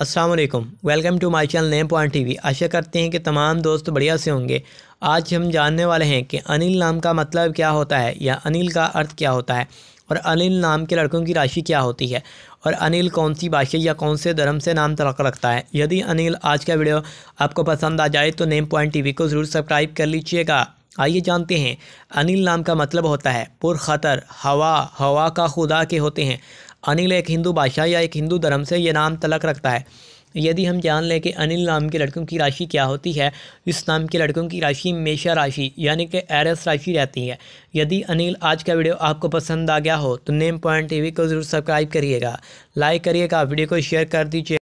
अस्सलाम वालेकुम welcome to my channel name point TV आशा करते हैं कि तमाम दोस्त बढ़िया से होंगे आज हम जानने वाले हैं कि अनिल नाम का मतलब क्या होता है या अनिल का अर्थ क्या होता है और अनिल नाम के लड़कों की राशि क्या होती है और अनिल कौन सी भाषा या कौन से धर्म से नाम तलक रखता है यदि अनिल आज का वीडियो आपको पसंद आ जाए तो नेम पॉइंट टी को ज़रूर सब्सक्राइब कर लीजिएगा आइए जानते हैं अनिल नाम का मतलब होता है पुरखतर हवा हवा का खुदा के होते हैं अनिल एक हिंदू भाषा या एक हिंदू धर्म से ये नाम तलक रखता है यदि हम जान लें कि अनिल नाम के लड़कियों की राशि क्या होती है इस नाम के लड़कों की राशि मेषा राशि यानी कि एरस राशि रहती है यदि अनिल आज का वीडियो आपको पसंद आ गया हो तो नेम पॉइंट टीवी को ज़रूर सब्सक्राइब करिएगा लाइक करिएगा वीडियो को शेयर कर दीजिए